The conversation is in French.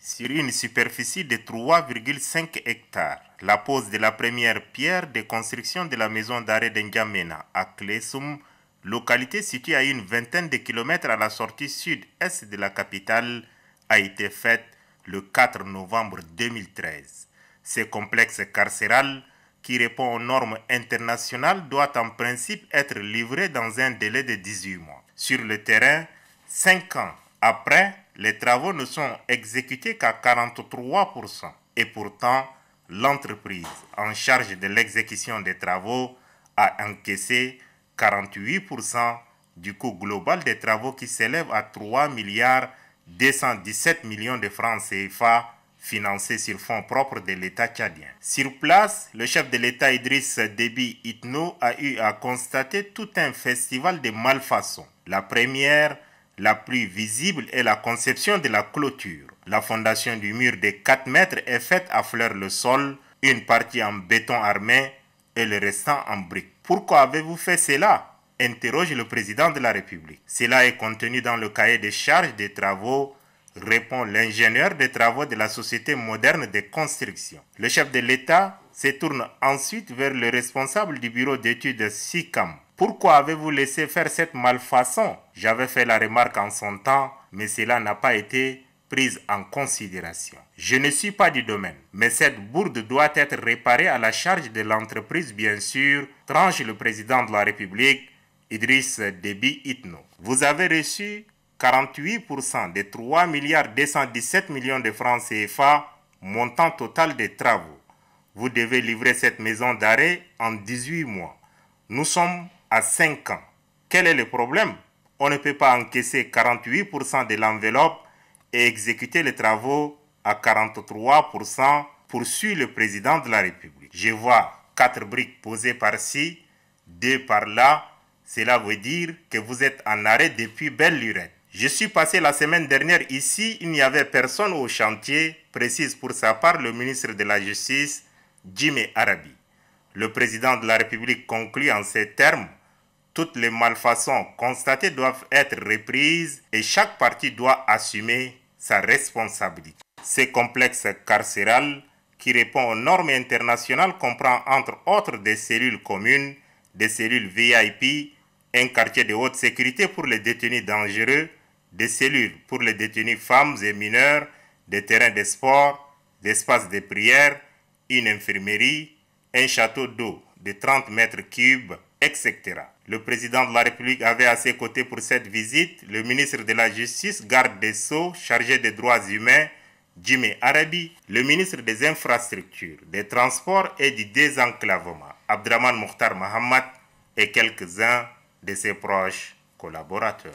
sur une superficie de 3,5 hectares. La pose de la première pierre de construction de la maison d'arrêt d'Ngamena à Klesum, localité située à une vingtaine de kilomètres à la sortie sud-est de la capitale, a été faite le 4 novembre 2013. Ce complexe carcéral, qui répond aux normes internationales, doit en principe être livré dans un délai de 18 mois. Sur le terrain, 5 ans après, les travaux ne sont exécutés qu'à 43% et pourtant l'entreprise en charge de l'exécution des travaux a encaissé 48% du coût global des travaux qui s'élève à 3 milliards 217 millions de francs CFA financés sur fonds propres de l'État tchadien. Sur place, le chef de l'État Idriss Déby Itno a eu à constater tout un festival de malfaçons. La première, la plus visible est la conception de la clôture. La fondation du mur de 4 mètres est faite à fleur le sol, une partie en béton armé et le restant en briques. Pourquoi avez-vous fait cela interroge le président de la République. Cela est contenu dans le cahier des charges des travaux, répond l'ingénieur des travaux de la Société moderne de construction. Le chef de l'État se tourne ensuite vers le responsable du bureau d'études SICAM pourquoi avez-vous laissé faire cette malfaçon J'avais fait la remarque en son temps, mais cela n'a pas été prise en considération. Je ne suis pas du domaine, mais cette bourde doit être réparée à la charge de l'entreprise, bien sûr, tranche le président de la République, Idriss Déby Itno. Vous avez reçu 48% des 3 milliards 217 millions de francs CFA, montant total des travaux. Vous devez livrer cette maison d'arrêt en 18 mois. Nous sommes à 5 ans. Quel est le problème On ne peut pas encaisser 48% de l'enveloppe et exécuter les travaux à 43%, poursuit le président de la République. Je vois quatre briques posées par-ci, deux par-là. Cela veut dire que vous êtes en arrêt depuis belle lurette. Je suis passé la semaine dernière ici, il n'y avait personne au chantier, précise pour sa part le ministre de la Justice, Jimmy Arabi. Le président de la République conclut en ces termes toutes les malfaçons constatées doivent être reprises et chaque partie doit assumer sa responsabilité. Ce complexe carcéral qui répond aux normes internationales comprend entre autres des cellules communes, des cellules VIP, un quartier de haute sécurité pour les détenus dangereux, des cellules pour les détenus femmes et mineurs, des terrains de sport, espaces de prière, une infirmerie, un château d'eau de 30 mètres cubes, etc. Le président de la République avait à ses côtés pour cette visite le ministre de la Justice, garde des Sceaux, chargé des droits humains, Jimmy Arabi, le ministre des Infrastructures, des Transports et du Désenclavement, Abdraman Mokhtar Mohammad et quelques-uns de ses proches collaborateurs.